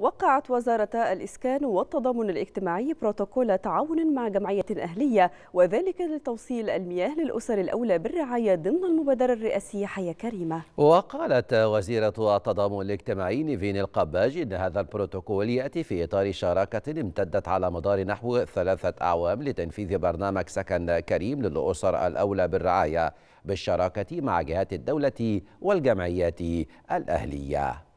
وقعت وزارة الإسكان والتضامن الاجتماعي بروتوكول تعاون مع جمعية أهلية وذلك لتوصيل المياه للأسر الأولى بالرعاية ضمن المبادرة الرئاسية حياة كريمة وقالت وزيرة التضامن الاجتماعي نيفين القباج إن هذا البروتوكول يأتي في إطار شراكة امتدت على مدار نحو ثلاثة أعوام لتنفيذ برنامج سكن كريم للأسر الأولى بالرعاية بالشراكة مع جهات الدولة والجمعيات الأهلية